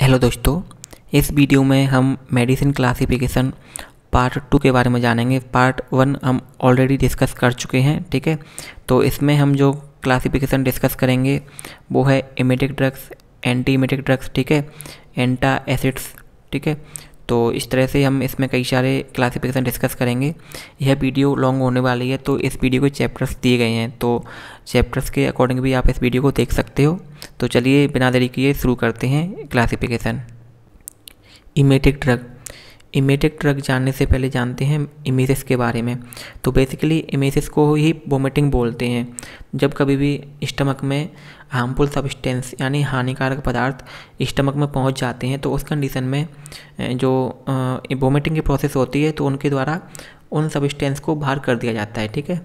hello दोस्तों इस video में हम मेडिसिन क्लासिफिकेशन पार्ट टू के बारे में जानेंगे पार्ट वन हम ऑलरेडी डिस्कस कर चुके हैं ठीक है तो इसमें हम जो क्लासिफिकेशन डिस्कस करेंगे वो है emetic drugs anti emetic drugs ठीक है एंटा एसिड्स ठीक है तो इस तरह से हम इसमें कई सारे क्लासिफिकेशन डिस्कस करेंगे यह वीडियो लॉन्ग होने वाली है तो इस वीडियो के चैप्टर्स दिए गए हैं तो चैप्टर्स के अकॉर्डिंग भी आप इस वीडियो को देख सकते हो तो चलिए बिना देरी किए शुरू करते हैं classification emetic drug emetic drug जानने से पहले जानते हैं इमेसिस के बारे में तो बेसिकली इमेसिस को ही वोमिटिंग बोलते हैं जब कभी भी स्टमक में हार्मफुल सब्सटेंस यानी हानिकारक पदार्थ स्टमक में पहुंच जाते हैं तो उस कंडीशन में जो वोमिटिंग की प्रोसेस होती है तो उनके द्वारा उन सब्सटेंस को बाहर कर दिया जाता है ठीक है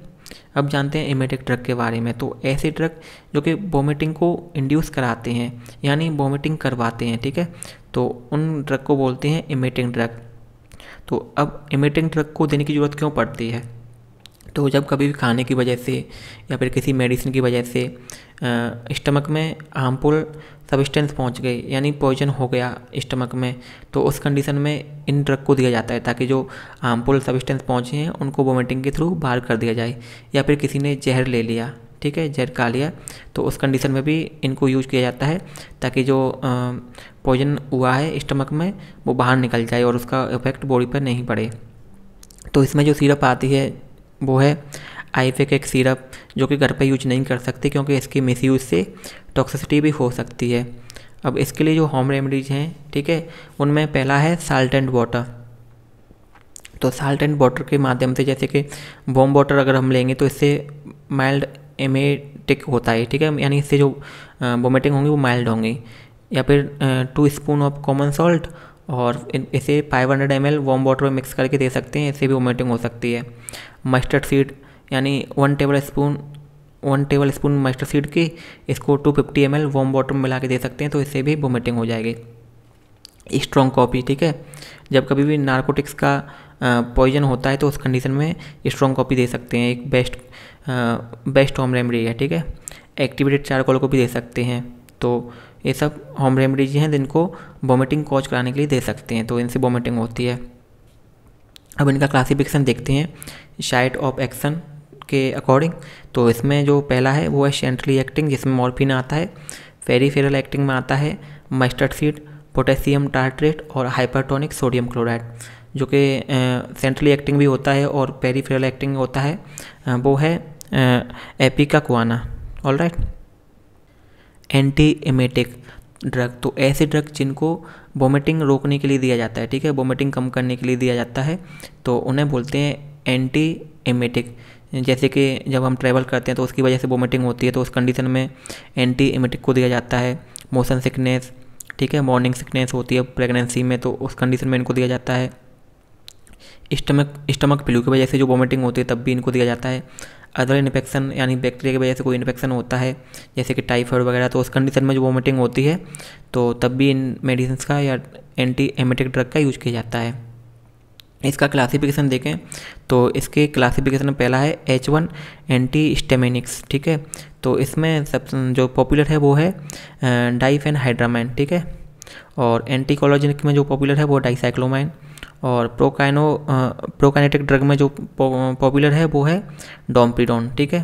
अब जानते हैं इमेटिक ड्रग के बारे में तो ऐसे ड्रग जो कि वोमिटिंग को इंड्यूस कराते हैं यानी वोमिटिंग करवाते हैं ठीक है तो उन ड्रग को बोलते हैं इमेटिंग ड्रग तो अब इमेटिंग ड्रग को देने की ज़रूरत क्यों पड़ती है तो जब कभी भी खाने की वजह से या फिर किसी मेडिसिन की वजह से स्टमक में हार्मफुल सबस्टेंस पहुंच गई यानी पॉइजन हो गया स्टमक में तो उस कंडीशन में इन ड्रग को दिया जाता है ताकि जो हार्मफुल सबस्टेंस पहुंचे हैं उनको वोमिटिंग के थ्रू बाहर कर दिया जाए या फिर किसी ने जहर ले लिया ठीक है जहर खा लिया तो उस कंडीशन में भी इनको यूज किया जाता है ताकि जो पॉइजन हुआ है स्टमक में वो बाहर निकल जाए और उसका इफेक्ट बॉडी पर नहीं पड़े तो इसमें जो सिरप आती है वो है आईफेक एक सिरप जो कि घर पर यूज नहीं कर सकते क्योंकि इसकी यूज़ से टॉक्सिसिटी भी हो सकती है अब इसके लिए जो होम रेमिडीज हैं ठीक है उनमें पहला है साल्ट एंड वाटर तो साल्ट एंड वाटर के माध्यम से जैसे कि बॉम वाटर अगर हम लेंगे तो इससे माइल्ड एमेटिक होता है ठीक है यानी इससे जो वोमिटिंग होंगी वो माइल्ड होंगी या फिर two spoon of common salt और इसे 500 hundred M L warm water में मिक्स करके दे सकते हैं इससे भी वोमिटिंग हो सकती है मस्टर्ड सीड यानी one table spoon one table spoon mustard seed की इसको two fifty M L warm water में मिला के दे सकते हैं तो इससे भी वोमिटिंग हो जाएगी स्ट्रॉन्ग कॉपी ठीक है जब कभी भी नार्कोटिक्स का पॉइजन होता है तो उस कंडीशन में स्ट्रॉन्ग कॉपी दे सकते हैं एक बेस्ट बेस्ट होम रेमडी है ठीक है एक्टिवेटेड चारकोल को भी दे सकते हैं तो ये सब होम रेमडीज हैं जिनको वोमिटिंग कॉज कराने के लिए दे सकते हैं तो इनसे वोमिटिंग होती है अब इनका क्लासिफिकेशन देखते हैं शाइट ऑफ एक्शन के अकॉर्डिंग तो इसमें जो पहला है वो है शेंट्रली एक्टिंग जिसमें मॉर्फिन आता है फेरीफेरल एक्टिंग में आता है मस्टर्ड सीड पोटेशियम टार्ट्रेट और हाइपरटोनिक सोडियम क्लोराइड जो कि सेंट्रली एक्टिंग भी होता है और पेरीफेरल एक्टिंग होता है वो है ipecacuanha all right anti emetic drug तो ऐसे ड्रग जिनको वोमिटिंग रोकने के लिए दिया जाता है ठीक है वोमिटिंग कम करने के लिए दिया जाता है तो उन्हें बोलते हैं एंटी एमेटिक जैसे कि जब हम ट्रैवल करते हैं तो उसकी वजह से वोमिटिंग होती है तो उस कंडीशन में एंटी एमेटिक को दिया जाता है मोशन सिकनेस ठीक है मॉर्निंग सिकनेस होती है प्रेगनेंसी में तो उस कंडीशन में इनको दिया जाता है स्टमक स्टमक फ्लू की वजह से जो वोमिटिंग होती है तब भी इनको दिया जाता है अदर इन्फेक्शन यानी बैक्टीरिया की वजह से कोई इन्फेक्शन होता है जैसे कि टाइफाइड वगैरह तो उस कंडीशन में जो वोमिटिंग होती है तो तब भी इन मेडिसिन का या एंटी एमेटिक ड्रग का यूज किया जाता है इसका क्लासिफिकेशन देखें तो इसके क्लासिफिकेशन में पहला है एच वन एंटी स्टेमिनिक्स ठीक है तो इसमें सब जो पॉपुलर है वो है डाइफ एंड हाइड्रामाइन ठीक है और एंटी में जो पॉपुलर है वो डाइसाइक्लोमाइन और प्रोकाइनो प्रोकाइनेटिक ड्रग में जो पॉपुलर है वो है डोमपीडोन ठीक है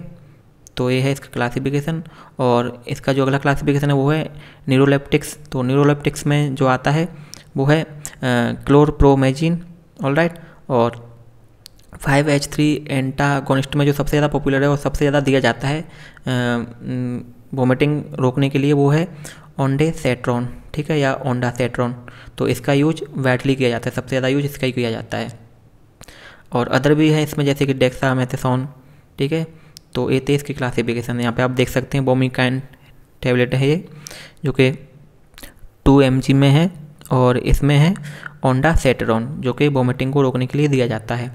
तो ये है इसका क्लासिफिकेशन और इसका जो अगला क्लासिफिकेशन है वो है न्यूरोलेप्टिक्स तो न्यूरोलेप्टिक्स में जो आता है वो है क्लोरप्रोमेजिन ऑल राइट और फाइव एच थ्री एंटागोनिस्ट में जो सबसे ज़्यादा पॉपुलर है और सबसे ज़्यादा दिया जाता है वोमिटिंग रोकने के लिए वो है ओंडे सेट्रॉन ठीक है या ओंडा सेट्रॉन तो इसका यूज वैटली किया जाता है सबसे ज़्यादा यूज इसका ही किया जाता है और अदर भी हैं इसमें जैसे कि डेक्सा मैथेसॉन ठीक है तो ये तेईस की क्लासिफिकेशन है यहाँ पे आप देख सकते हैं बोमिकाइन टेबलेट है ये जो कि टू एम में है और इसमें है ओंडा सेट्रॉन जो कि वोमिटिंग को रोकने के लिए दिया जाता है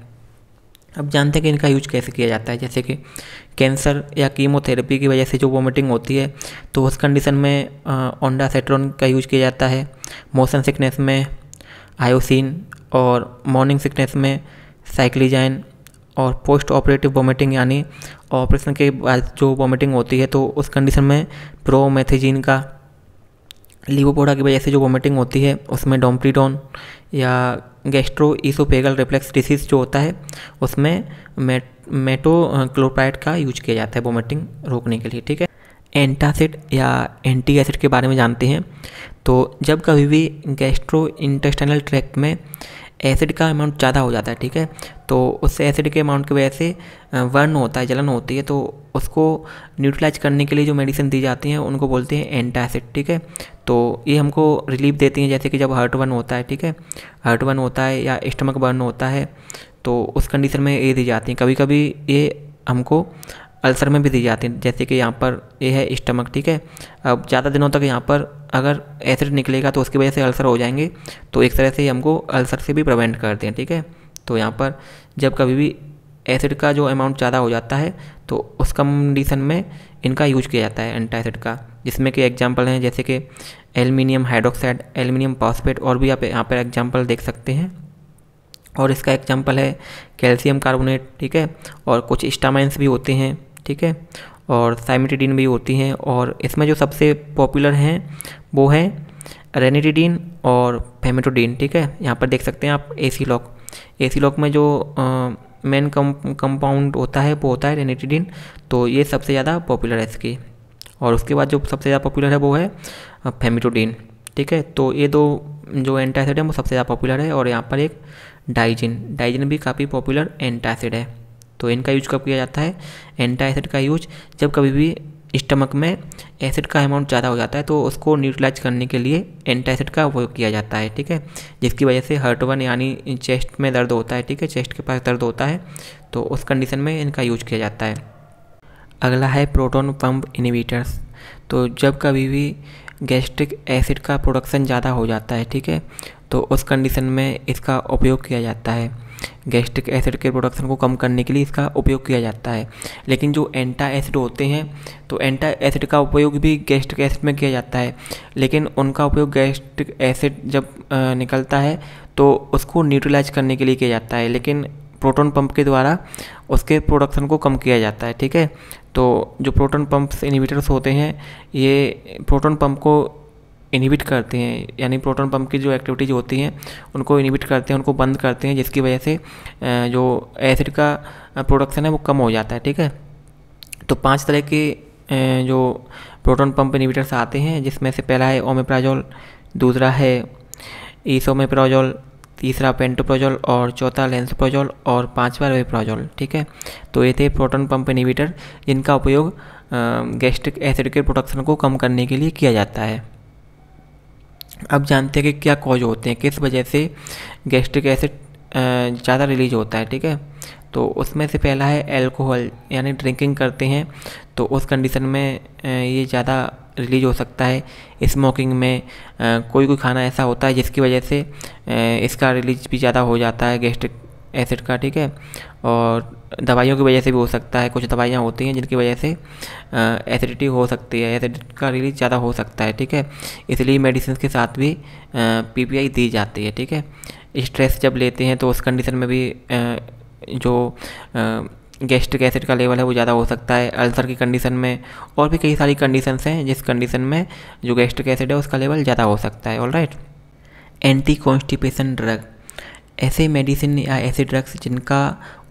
अब जानते हैं कि इनका यूज कैसे किया जाता है जैसे कि कैंसर या कीमोथेरेपी की वजह से जो वोमिटिंग होती है तो उस कंडीशन में ओंडा सेट्रोन का यूज किया जाता है मोशन सिकनेस में आयोसिन और मॉर्निंग सिकनेस में साइक्लिजाइन और पोस्ट ऑपरेटिव वोमिटिंग यानी ऑपरेशन के बाद जो वोमिटिंग होती है तो उस कंडीशन में प्रोमेथिजीन का लिवोपोडा की वजह से जो वोमिटिंग होती है उसमें डोमप्रीडोन या गैस्ट्रो ईसोपेगल रिफ्लेक्स डिसीज़ जो होता है उसमें मेट मेटोक्लोप्राइड का यूज किया जाता है वोमिटिंग रोकने के लिए ठीक है एंटासिड या एंटी एसिड के बारे में जानते हैं तो जब कभी भी गैस्ट्रो इंटेस्टाइनल ट्रैक में एसिड का अमाउंट ज़्यादा हो जाता है ठीक है तो उस एसिड के अमाउंट की वजह से वर्न होता है जलन होती है तो उसको न्यूट्रलाइज करने के लिए जो मेडिसिन दी जाती हैं उनको बोलते हैं एंटा एसिड ठीक है तो ये हमको रिलीफ देती हैं जैसे कि जब हर्ट वर्न होता है ठीक है हर्ट वर्न होता है या स्टमक बर्न होता है तो उस कंडीशन में ये दी जाती हैं कभी कभी ये हमको अल्सर में भी दी जाती है जैसे कि यहाँ पर ये है स्टमक ठीक है अब ज़्यादा दिनों तक यहाँ पर अगर एसिड निकलेगा तो उसकी वजह से अल्सर हो जाएंगे तो एक तरह से हमको अल्सर से भी प्रिवेंट करते हैं ठीक है तो यहाँ पर जब कभी भी एसिड का जो अमाउंट ज़्यादा हो जाता है तो उस कंडीशन में इनका यूज किया जाता है एंटी एसिड का जिसमें कि एग्जाम्पल हैं जैसे कि एल्युमिनियम हाइड्रोक्साइड एल्युमिनियम फॉस्फेट और भी आप यहाँ पर एग्जाम्पल देख सकते हैं और इसका एग्जाम्पल है कैल्शियम कार्बोनेट ठीक है और कुछ स्टामाइंस भी होते हैं ठीक है और साइमिटिडीन भी होती हैं और इसमें जो सबसे पॉपुलर हैं वो हैं रेनिटिडीन और फेमेटोडीन ठीक है यहाँ पर देख सकते हैं आप एसी लॉक एसी लॉक में जो मेन कम कंपाउंड होता है वो होता है रेनिटिडीन तो ये सबसे ज़्यादा पॉपुलर है इसकी और उसके बाद जो सबसे ज़्यादा पॉपुलर है वो है फेमिटोडीन ठीक है तो ये दो जो एंटासिड है वो सबसे ज़्यादा पॉपुलर है और यहाँ पर एक डाइजिन डाइजिन भी काफ़ी पॉपुलर एंटासिड है तो इनका यूज कब किया जाता है एंटा एसिड का यूज जब कभी भी स्टमक में एसिड का अमाउंट ज़्यादा हो जाता है तो उसको न्यूट्रलाइज करने के लिए एंटा एसिड का उपयोग किया जाता है ठीक है जिसकी वजह से हर्टवन यानी चेस्ट में दर्द होता है ठीक है चेस्ट के पास दर्द होता है तो उस कंडीशन में इनका यूज किया जाता है अगला है प्रोटोन पम्प इनिवेटर्स तो जब कभी भी गैस्ट्रिक एसिड का प्रोडक्शन ज़्यादा हो जाता है ठीक है तो उस कंडीशन में इसका उपयोग किया जाता है गैस्ट्रिक एसिड के प्रोडक्शन को कम करने के लिए इसका उपयोग किया जाता है लेकिन जो एंटा एसिड होते हैं तो एंटा एसिड का उपयोग भी गैस्ट्रिक एसिड में किया जाता है लेकिन उनका उपयोग गैस्ट्रिक एसिड जब निकलता है तो उसको न्यूट्रलाइज करने के लिए किया जाता है लेकिन प्रोटोन पंप के द्वारा उसके प्रोडक्शन को कम किया जाता है ठीक है तो जो प्रोटोन पंप्स इनिबिटर्स होते हैं ये प्रोटोन पंप को इनहिबिट करते हैं यानी प्रोटॉन पम्प की जो एक्टिविटीज़ होती हैं उनको इनहिबिट करते हैं उनको बंद करते हैं जिसकी वजह से जो एसिड का प्रोडक्शन है वो कम हो जाता है ठीक है तो पांच तरह के जो प्रोटॉन पम्प इनहिबिटर्स आते हैं जिसमें से पहला है ओमेप्राजोल दूसरा है ईसोमेप्राजोल तीसरा पेंटोप्रोजोल और चौथा लेंसप्रोजोल और पाँचवा रेप्रोजोल ठीक है तो ये थे प्रोटॉन पंप इनहिबिटर जिनका उपयोग गैस्ट्रिक एसिड के प्रोडक्शन को कम करने के लिए किया जाता है अब जानते हैं कि क्या कॉज होते हैं किस वजह से गैस्ट्रिक एसिड ज़्यादा रिलीज होता है ठीक है तो उसमें से पहला है एल्कोहल यानी ड्रिंकिंग करते हैं तो उस कंडीशन में ये ज़्यादा रिलीज हो सकता है स्मोकिंग में कोई कोई खाना ऐसा होता है जिसकी वजह से इसका रिलीज भी ज़्यादा हो जाता है गैस्ट्रिक एसिड का ठीक है और दवाइयों की वजह से भी हो सकता है कुछ दवाइयाँ होती हैं जिनकी वजह से एसिडिटी हो सकती है एसिड का रिलीज ज़्यादा हो सकता है ठीक है इसलिए मेडिसिन के साथ भी पीपीआई दी जाती है ठीक है स्ट्रेस जब लेते हैं तो उस कंडीशन में भी आ, जो गैस्ट्रिक एसिड का लेवल है वो ज़्यादा हो सकता है अल्सर की कंडीशन में और भी कई सारी कंडीशंस हैं जिस कंडीशन में जो गैस्ट्रिक एसिड है उसका लेवल ज़्यादा हो सकता है all right anti constipation drug ऐसे मेडिसिन या ऐसे ड्रग्स जिनका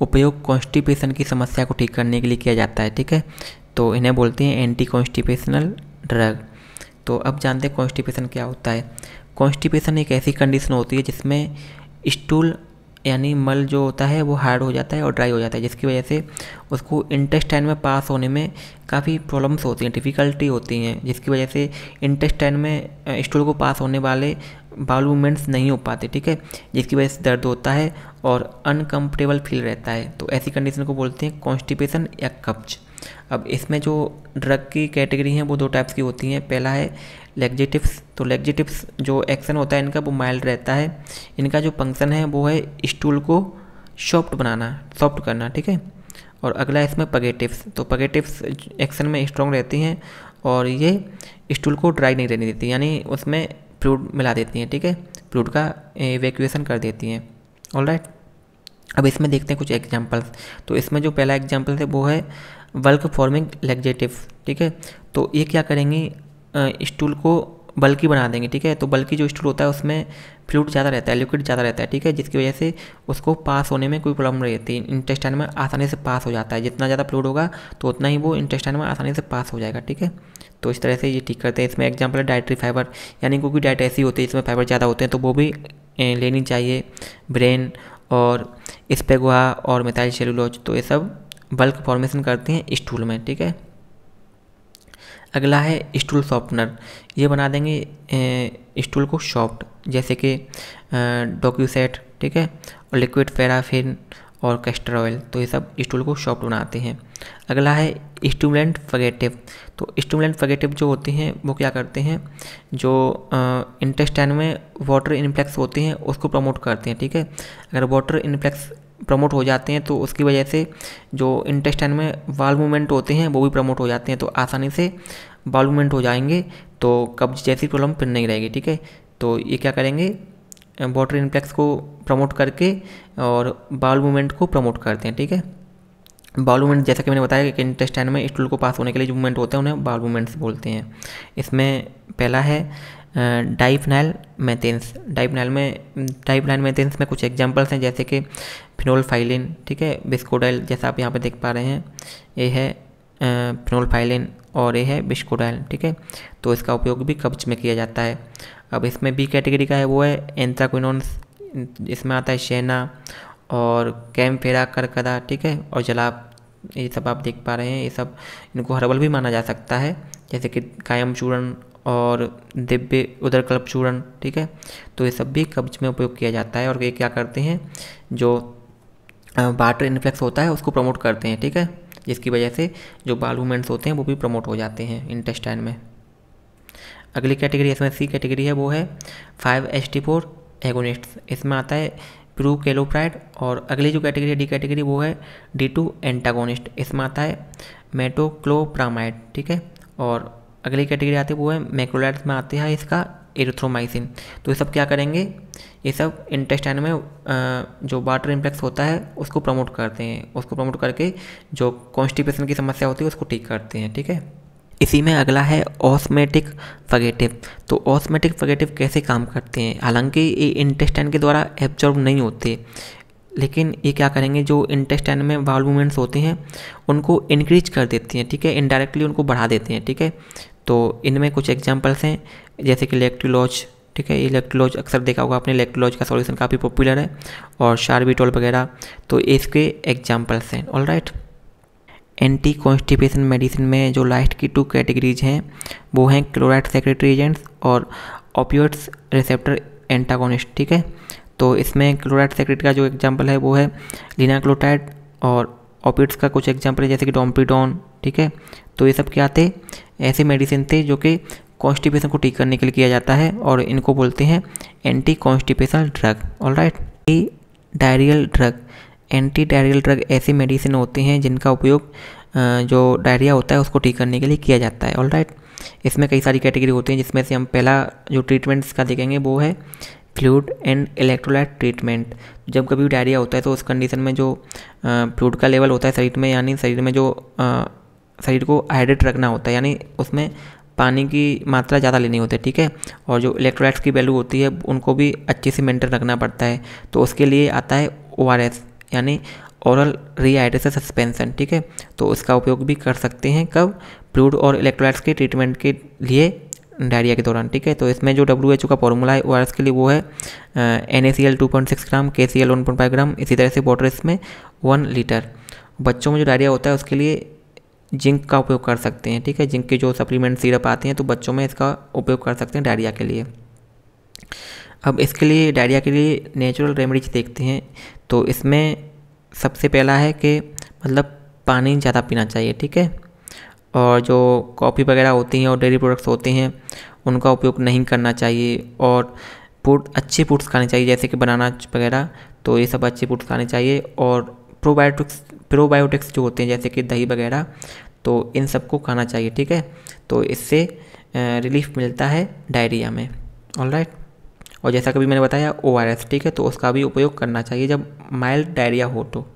उपयोग कॉन्स्टिपेशन की समस्या को ठीक करने के लिए किया जाता है ठीक है तो इन्हें बोलते हैं एंटी कॉन्स्टिपेशनल ड्रग तो अब जानते हैं कॉन्स्टिपेशन क्या होता है कॉन्स्टिपेशन एक ऐसी कंडीशन होती है जिसमें स्टूल यानी मल जो होता है वो हार्ड हो जाता है और ड्राई हो जाता है जिसकी वजह से उसको इंटेस्टाइन में पास होने में काफ़ी प्रॉब्लम्स होती हैं डिफ़िकल्टी होती हैं जिसकी वजह से इंटेस्टाइन में स्टूल को पास होने वाले बाल मूवमेंट्स नहीं हो पाते ठीक है जिसकी वजह से दर्द होता है और अनकम्फर्टेबल फील रहता है तो ऐसी कंडीशन को बोलते हैं कॉन्स्टिपेशन या कब्ज अब इसमें जो ड्रग की कैटेगरी हैं वो दो टाइप्स की होती हैं पहला है लेग्जेटिव्स तो लेग्जेटिव्स जो एक्शन होता है इनका वो माइल्ड रहता है इनका जो फंक्शन है वो है स्टूल को सॉफ्ट बनाना सॉफ्ट करना ठीक है और अगला इसमें पगेटिव्स तो पगेटिव्स एक्शन में स्ट्रॉन्ग रहती हैं और ये स्टूल को ड्राई नहीं रहने देती यानी उसमें फ्लूड मिला देती हैं ठीक है फ्लूड का इवेक्यूएसन कर देती हैं ऑल राइट अब इसमें देखते हैं कुछ एग्जाम्पल्स तो इसमें जो पहला एग्जाम्पल है वो है वर्क फॉर्मिंग लेगजेटिव ठीक है तो ये क्या करेंगी स्टूल को बल्कि बना देंगे ठीक है तो बल्कि जो स्टूल होता है उसमें फ्लूड ज़्यादा रहता है लिक्विड ज़्यादा रहता है ठीक है जिसकी वजह से उसको पास होने में कोई प्रॉब्लम नहीं रहती इंटेस्टाइन में आसानी से पास हो जाता है जितना ज़्यादा फ्लूड होगा तो उतना ही वो इंटेस्टाइन में आसानी से पास हो जाएगा ठीक है तो इस तरह से ये ठीक करते हैं इसमें एग्जाम्पल है डाइट्री फाइबर यानी क्योंकि डाइट ऐसी होती है इसमें फाइबर ज़्यादा होते हैं तो वो भी लेनी चाहिए ब्रेन और स्पेगुआ और मिथाइल सेलुलोज तो ये सब बल्क फॉर्मेशन करते हैं स्टूल में ठीक है अगला है स्टूल सॉफ्टनर ये बना देंगे स्टूल को सॉफ्ट जैसे कि डोक्यूसेट ठीक है और लिक्विड पैराफिन और कैस्टर ऑयल तो ये सब स्टूल को सॉफ्ट बनाते हैं अगला है स्टूमलेंट फगेटिव तो स्टूमलेंट फगेटिव जो होते हैं वो क्या करते हैं जो इंटेस्टाइन में वाटर इन्फ्लेक्स होते हैं उसको प्रमोट करते हैं ठीक है अगर वाटर इन्फ्लेक्स प्रमोट हो जाते हैं तो उसकी वजह से जो इंटेस्टाइन में बाल मूवमेंट होते हैं वो भी प्रमोट हो जाते हैं तो आसानी से बाल मूवमेंट हो जाएंगे तो कब्ज जैसी प्रॉब्लम फिर नहीं रहेगी ठीक है तो ये क्या करेंगे वॉटर इन्फ्लेक्स को प्रमोट करके और बाल मूवमेंट को प्रमोट करते हैं ठीक है बाल मूवमेंट जैसा कि मैंने बताया कि इंटेस्टाइन में स्टूल को पास होने के लिए जो मूवमेंट होते हैं उन्हें बाल मूवमेंट्स बोलते हैं इसमें पहला है डाइफनाइल मेथेंस डाइफनाइल में डाइफनाइल मैथेंस में कुछ एग्जांपल्स हैं जैसे कि फिनोल फाइलिन ठीक है बिस्कोडाइल जैसा आप यहाँ पर देख पा रहे हैं ये है फिनोल फाइलिन और ये है बिस्कोडाइल ठीक है तो इसका उपयोग भी कब्ज में किया जाता है अब इसमें बी कैटेगरी का है वो है एंथ्राक्विनोन्स इसमें आता है शेना और कैम फेरा करकदा ठीक है और जलाब ये सब आप देख पा रहे हैं ये सब इनको हर्बल भी माना जा सकता है जैसे कि कायम चूर्ण और दिव्य उधर कल्प चूर्ण ठीक है तो ये सब भी कब्ज में उपयोग किया जाता है और ये क्या करते हैं जो वाटर इन्फ्लेक्स होता है उसको प्रमोट करते हैं ठीक है जिसकी वजह से जो बाल मूवमेंट्स होते हैं वो भी प्रमोट हो जाते हैं इंटेस्टाइन में अगली कैटेगरी इसमें सी कैटेगरी है वो है five H T four agonists इसमें आता है प्रू केलोप्राइड और अगली जो कैटेगरी है डी कैटेगरी वो है डी टू एंटागोनिस्ट इसमें आता है मेटोक्लोप्रामाइड ठीक है और अगली कैटेगरी आती है वो है मैक्रोलाइट्स में आती है इसका एरिथ्रोमाइसिन तो ये सब क्या करेंगे ये सब इंटेस्टाइन में जो वाटर इम्प्लेक्स होता है उसको प्रमोट करते हैं उसको प्रमोट करके जो कॉन्स्टिपेशन की समस्या होती है उसको ठीक करते हैं ठीक है इसी में अगला है ऑस्मेटिक फगेटिव तो ऑस्मेटिक फगेटिव कैसे काम करते हैं हालांकि ये इंटेस्टाइन के द्वारा एब्जॉर्ब नहीं होते लेकिन ये क्या करेंगे जो इंटेस्टाइन में वाल मूवमेंट्स होते हैं उनको इंक्रीज कर देते हैं ठीक है इनडायरेक्टली उनको बढ़ा देते हैं ठीक है तो इनमें कुछ एग्जाम्पल्स हैं जैसे कि इलेक्ट्रोलॉज ठीक है इलेक्ट्रोलॉज अक्सर देखा होगा आपने इलेक्ट्रोलॉज का सॉल्यूशन काफ़ी पॉपुलर है और शार्बिटोल वगैरह तो इसके एग्जाम्पल्स हैं all right anti constipation medicine में जो लास्ट की टू कैटेगरीज हैं वो हैं क्लोराइड सेक्रेटरी एजेंट्स और ओपियोड्स रिसेप्टर एंटागोनिस्ट ठीक है तो इसमें क्लोराइड सेक्रेटरी का जो एग्जाम्पल है वो है लिनाक्लोटाइड और ओपियोड्स का कुछ एग्जाम्पल है जैसे कि डोम्पिडोन ठीक है तो ये सब क्या थे ऐसे मेडिसिन थे जो कि कॉन्स्टिपेशन को ठीक करने के लिए किया जाता है और इनको बोलते हैं anti constipation drug all right diarrhoeal drug anti diarrhoeal drug ऐसे मेडिसिन होते हैं जिनका उपयोग जो डायरिया होता है उसको ठीक करने के लिए किया जाता है ऑल राइट इसमें कई सारी कैटेगरी होती हैं जिसमें से हम पहला जो ट्रीटमेंट्स का देखेंगे वो है फ्लूड एंड इलेक्ट्रोलाइट ट्रीटमेंट जब कभी डायरिया होता है तो उस कंडीशन में जो फ्लूड का लेवल होता है शरीर में यानी शरीर में जो शरीर को हाइड्रेट रखना होता है यानी उसमें पानी की मात्रा ज़्यादा लेनी होती है ठीक है और जो इलेक्ट्रोलाइट्स की वैल्यू होती है उनको भी अच्छे से मेंटेन रखना पड़ता है तो उसके लिए आता है ओ यानी ओरल रिहाइड्रेशन सस्पेंसन ठीक है तो उसका उपयोग भी कर सकते हैं कब फ्लूड और इलेक्ट्रोलाइट्स के ट्रीटमेंट के लिए डायरिया के दौरान ठीक है तो इसमें जो डब्ल्यू एच ओ का फॉर्मूला है ओ के लिए वो है N A C L two point six gram K C L one point five gram इसी तरह से वाटर इसमें वन लीटर बच्चों में जो डायरिया होता है उसके लिए जिंक का उपयोग कर सकते हैं ठीक है जिंक के जो सप्लीमेंट सीरप आते हैं तो बच्चों में इसका उपयोग कर सकते हैं डायरिया के लिए अब इसके लिए डायरिया के लिए नेचुरल रेमेडीज देखते हैं तो इसमें सबसे पहला है कि मतलब पानी ज़्यादा पीना चाहिए ठीक है और जो कॉफ़ी वगैरह होती हैं और डेयरी प्रोडक्ट्स होते हैं उनका उपयोग नहीं करना चाहिए और फूड अच्छे फूड्स खाने चाहिए जैसे कि बनाना वगैरह तो ये सब अच्छे फूड्स खाने चाहिए और प्रोबायोटिक्स प्रोबायोटिक्स जो होते हैं जैसे कि दही वगैरह तो इन सबको खाना चाहिए ठीक है तो इससे रिलीफ मिलता है डायरिया में ऑल राइट और जैसा कभी मैंने बताया ओ ठीक है तो उसका भी उपयोग करना चाहिए जब माइल्ड डायरिया हो तो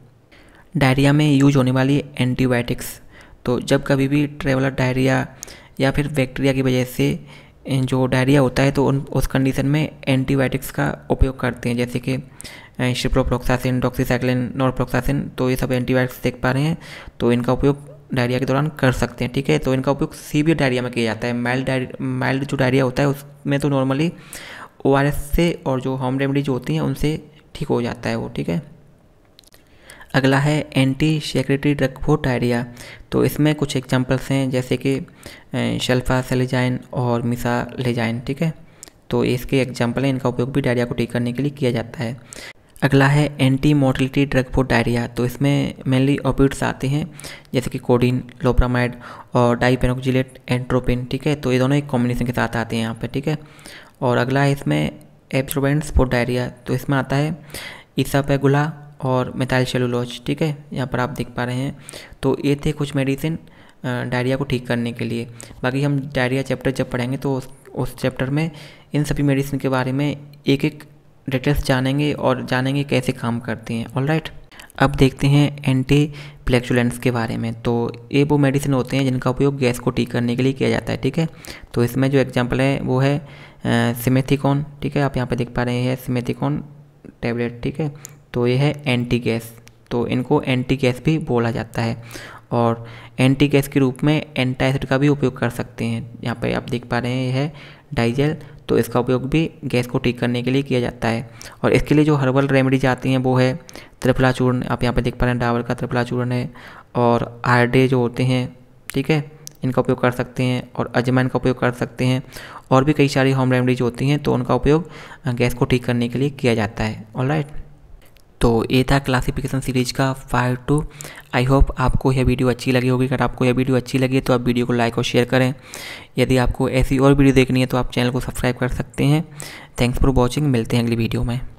डायरिया में यूज होने वाली एंटीबायोटिक्स तो जब कभी भी ट्रेवलर डायरिया या फिर बैक्टीरिया की वजह से जो डायरिया होता है तो उन उस कंडीशन में एंटीबायोटिक्स का उपयोग करते हैं जैसे कि शिप्रोप्रोक्सासिन डॉक्सीसाइक्लिन नॉरप्रोक्सासिन तो ये सब एंटीबायोटिक्स देख पा रहे हैं तो इनका उपयोग डायरिया के दौरान कर सकते हैं ठीक है तो इनका उपयोग सीवियर डायरिया में किया जाता है माइल्ड माइल्ड जो डायरिया होता है उसमें तो नॉर्मली ओ से और जो होम रेमडीज होती हैं उनसे ठीक हो जाता है वो ठीक है अगला है anti secretory drug for diarrhoea तो इसमें कुछ एग्जांपल्स हैं जैसे कि शल्फा सेलिजाइन और मिसा लेजाइन ठीक है तो इसके एग्जाम्पल हैं इनका उपयोग भी डायरिया को ठीक करने के लिए किया जाता है अगला है anti motility drug for diarrhoea तो इसमें मेनली ओपिड्स आते हैं जैसे कि कोडिन लोप्रामाइड और डाईपेनोक्जिलेट एंट्रोपिन ठीक है तो ये दोनों एक कॉम्बिनेशन के साथ आते हैं यहाँ पर ठीक है और अगला है इसमें एब्सोर्बेंट्स फोर डायरिया तो इसमें आता है ईसा पैगुला और मेथाइल शेलोलॉज ठीक है यहाँ पर आप देख पा रहे हैं तो ये थे कुछ मेडिसिन डायरिया को ठीक करने के लिए बाकी हम डायरिया चैप्टर जब पढ़ेंगे तो उस, उस चैप्टर में इन सभी मेडिसिन के बारे में एक एक डिटेल्स जानेंगे और जानेंगे कैसे काम करते हैं ऑल राइट अब देखते हैं एंटी प्लेक्चुलेंट्स के बारे में तो ये वो मेडिसिन होते हैं जिनका उपयोग गैस को ठीक करने के लिए किया जाता है ठीक है तो इसमें जो एग्जांपल है वो है सिमेथिकॉन ठीक है आप यहाँ पे देख पा रहे हैं सिमेथिकॉन टैबलेट ठीक है तो ये है एंटी गैस तो इनको एंटी गैस भी बोला जाता है और एंटी गैस के रूप में एसिड का भी उपयोग कर सकते हैं यहाँ पर आप देख पा रहे हैं यह है डाइजल तो इसका उपयोग भी गैस को ठीक करने के लिए किया जाता है और इसके लिए जो हर्बल रेमेडीज आती हैं वो है त्रिफला चूर्ण आप यहाँ पर देख पा रहे हैं डावर का त्रिफला चूर्ण है और आरडे जो होते हैं ठीक है इनका उपयोग कर सकते हैं और अजमैन का उपयोग कर सकते हैं और भी कई सारी होम रेमडीज होती हैं तो उनका उपयोग गैस को ठीक करने के लिए किया जाता है ऑल राइट तो ये था क्लासिफिकेशन सीरीज का फाइव टू आई होप आपको यह वीडियो अच्छी लगी होगी अगर आपको यह वीडियो अच्छी लगी तो आप वीडियो को लाइक और शेयर करें यदि आपको ऐसी और वीडियो देखनी है तो आप चैनल को सब्सक्राइब कर सकते हैं थैंक्स फॉर वॉचिंग मिलते हैं अगली वीडियो में